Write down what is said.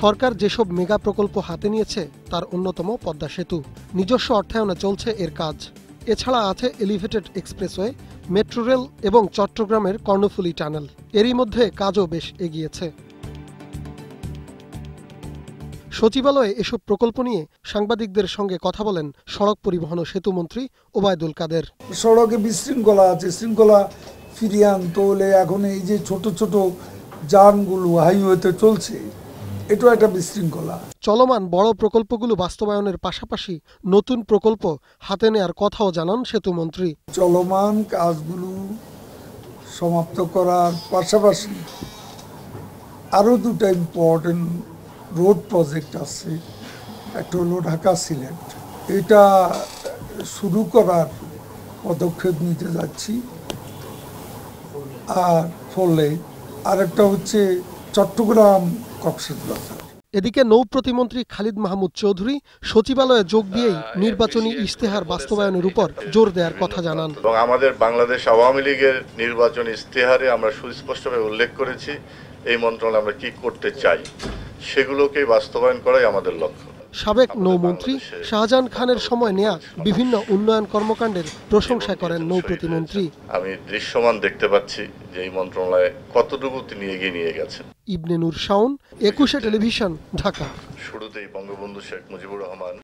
সরকার যেসব মেগা প্রকল্প হাতে নিয়েছে তার অন্যতম পদ্মা সেতু নিজস্ব অর্থায়নে চলছে এর কাজ এছাড়া আছে এলিভেটেড এক্সপ্রেসওয়ে মেট্রো রেল এবং চট্টগ্রামের কর্ণফুলি টানেল এরই মধ্যে কাজও বেশ এগিয়েছে সচিবালয়ে এসব প্রকল্প নিয়ে সাংবাদিকদের সঙ্গে কথা বলেন সড়ক পরিবহন ও সেতু মন্ত্রী ওবায়দুল কাদের সড়কে বিশৃঙ্খলা আছে শৃঙ্খলা ফিরিয়ে আনতে হলে এখন এই যে ছোট ছোট যানগুলো হাইওয়েতে চলছে এটা একটা বিশৃঙ্খলা চলমান বড় প্রকল্পগুলো বাস্তবায়নের পাশাপাশি নতুন প্রকল্প হাতে নেয়ার কথাও জানান সেতু মন্ত্রী চলমান কাজগুলো সমাপ্ত করার পাশাপাশি আরো দুটা ইম্পর্টেন্ট রোড প্রজেক্ট আছে একটা হলো ঢাকা সিলেট এটা শুরু করার পদক্ষেপ নিতে যাচ্ছি আর ফলে আরেকটা হচ্ছে চট্টগ্রাম কক্সবাজার এদিকে নৌ প্রতিমন্ত্রী খালিদ মাহমুদ চৌধুরী সচিবালয়ে যোগ দিয়েই হ্যাঁ, নির্বাচনী ইস্তেহার বাস্তবায়নের উপর জোর দেওয়ার কথা জানান এবং আমাদের বাংলাদেশ আওয়ামী লীগের নির্বাচনী ইস্তেহারে আমরা সুস্পষ্টভাবে উল্লেখ করেছি এই মন্ত্রণালয় আমরা কি করতে চাই সেগুলোকেই বাস্তবায়ন করাই আমাদের লক্ষ্য সাবেক নৌমন্ত্রী শাহজাহান খানের সময় নেয়া বিভিন্ন উন্নয়ন কর্মকাণ্ডের প্রশংসা করেন নৌ প্রতিমন্ত্রী আমি দৃশ্যমান দেখতে পাচ্ছি যে এই মন্ত্রণালয়ে কতটুকু তিনি এগিয়ে নিয়ে গেছেন ইবনে নূর শাওন একুশে টেলিভিশন ঢাকা শুরুতেই বঙ্গবন্ধু শেখ মুজিবুর রহমান